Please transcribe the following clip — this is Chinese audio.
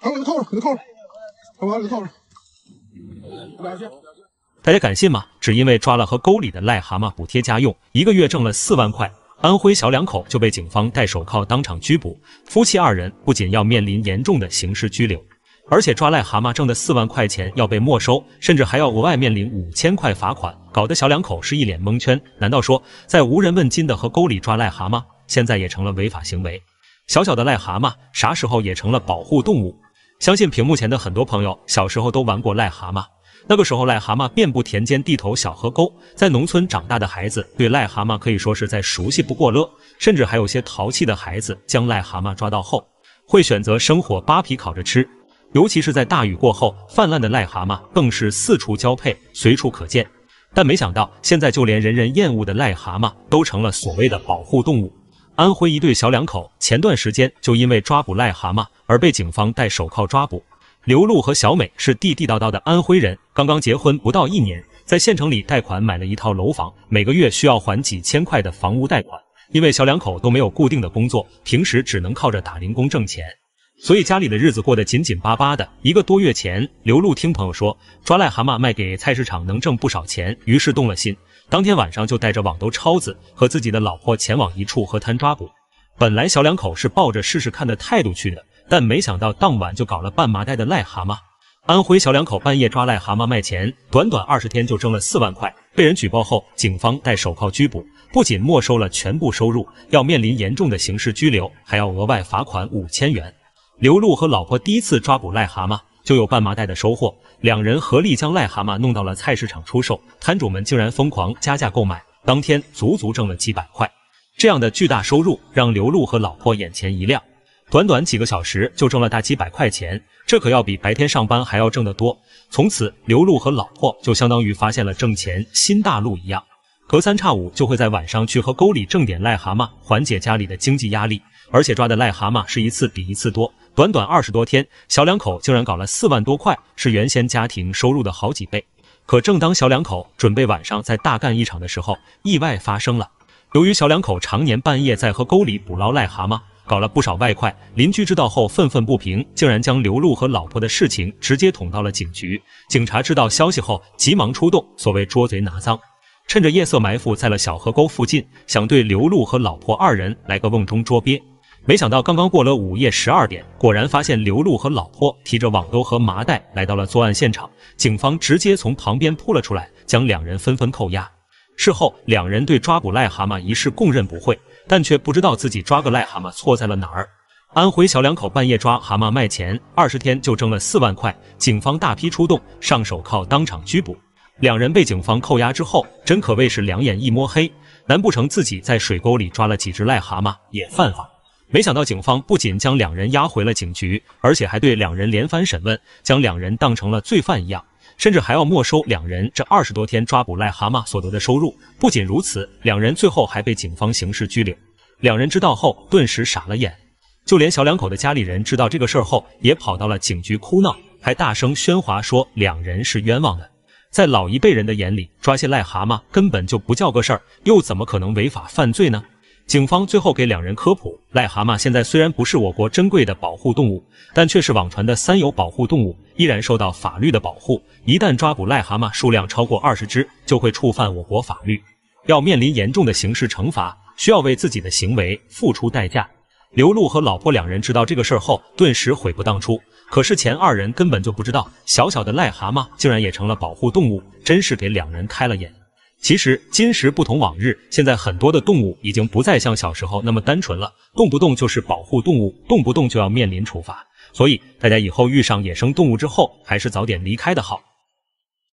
赶紧给扣上，给他扣上！把他给扣上！大家敢信吗？只因为抓了河沟里的癞蛤蟆补贴家用，一个月挣了四万块，安徽小两口就被警方戴手铐当场拘捕。夫妻二人不仅要面临严重的刑事拘留，而且抓癞蛤蟆挣的四万块钱要被没收，甚至还要额外面临五千块罚款，搞得小两口是一脸蒙圈。难道说在无人问津的河沟里抓癞蛤蟆，现在也成了违法行为？小小的癞蛤蟆啥时候也成了保护动物？相信屏幕前的很多朋友小时候都玩过癞蛤蟆。那个时候，癞蛤蟆遍布田间地头、小河沟，在农村长大的孩子对癞蛤蟆可以说是在熟悉不过了。甚至还有些淘气的孩子将癞蛤蟆抓到后，会选择生火扒皮烤着吃。尤其是在大雨过后，泛滥的癞蛤蟆更是四处交配，随处可见。但没想到，现在就连人人厌恶的癞蛤蟆都成了所谓的保护动物。安徽一对小两口前段时间就因为抓捕癞蛤蟆而被警方戴手铐抓捕。刘露和小美是地地道道的安徽人，刚刚结婚不到一年，在县城里贷款买了一套楼房，每个月需要还几千块的房屋贷款。因为小两口都没有固定的工作，平时只能靠着打零工挣钱。所以家里的日子过得紧紧巴巴的。一个多月前，刘露听朋友说抓癞蛤蟆卖给菜市场能挣不少钱，于是动了心。当天晚上就带着网兜、抄子和自己的老婆前往一处河滩抓捕。本来小两口是抱着试试看的态度去的，但没想到当晚就搞了半麻袋的癞蛤蟆。安徽小两口半夜抓癞蛤蟆卖钱，短短二十天就挣了四万块。被人举报后，警方戴手铐拘捕，不仅没收了全部收入，要面临严重的刑事拘留，还要额外罚款五千元。刘露和老婆第一次抓捕癞蛤蟆，就有半麻袋的收获。两人合力将癞蛤蟆弄到了菜市场出售，摊主们竟然疯狂加价购买。当天足足挣了几百块，这样的巨大收入让刘露和老婆眼前一亮。短短几个小时就挣了大几百块钱，这可要比白天上班还要挣得多。从此，刘露和老婆就相当于发现了挣钱新大陆一样，隔三差五就会在晚上去河沟里挣点癞蛤蟆，缓解家里的经济压力。而且抓的癞蛤蟆是一次比一次多。短短二十多天，小两口竟然搞了四万多块，是原先家庭收入的好几倍。可正当小两口准备晚上再大干一场的时候，意外发生了。由于小两口常年半夜在河沟里捕捞癞蛤蟆，搞了不少外快，邻居知道后愤愤不平，竟然将刘露和老婆的事情直接捅到了警局。警察知道消息后，急忙出动，所谓捉贼拿赃，趁着夜色埋伏在了小河沟附近，想对刘露和老婆二人来个瓮中捉鳖。没想到，刚刚过了午夜十二点，果然发现刘露和老婆提着网兜和麻袋来到了作案现场。警方直接从旁边扑了出来，将两人纷纷扣押。事后，两人对抓捕癞蛤蟆一事供认不讳，但却不知道自己抓个癞蛤蟆错在了哪儿。安徽小两口半夜抓蛤蟆卖钱，二十天就挣了四万块。警方大批出动，上手铐，当场拘捕。两人被警方扣押之后，真可谓是两眼一摸黑。难不成自己在水沟里抓了几只癞蛤蟆也犯法？没想到警方不仅将两人押回了警局，而且还对两人连番审问，将两人当成了罪犯一样，甚至还要没收两人这二十多天抓捕癞蛤蟆所得的收入。不仅如此，两人最后还被警方刑事拘留。两人知道后顿时傻了眼，就连小两口的家里人知道这个事儿后，也跑到了警局哭闹，还大声喧哗说两人是冤枉的。在老一辈人的眼里，抓些癞蛤蟆根本就不叫个事儿，又怎么可能违法犯罪呢？警方最后给两人科普：癞蛤蟆现在虽然不是我国珍贵的保护动物，但却是网传的三有保护动物，依然受到法律的保护。一旦抓捕癞蛤蟆数量超过二十只，就会触犯我国法律，要面临严重的刑事惩罚，需要为自己的行为付出代价。刘露和老婆两人知道这个事儿后，顿时悔不当初。可是前二人根本就不知道，小小的癞蛤蟆竟然也成了保护动物，真是给两人开了眼。其实今时不同往日，现在很多的动物已经不再像小时候那么单纯了，动不动就是保护动物，动不动就要面临处罚，所以大家以后遇上野生动物之后，还是早点离开的好。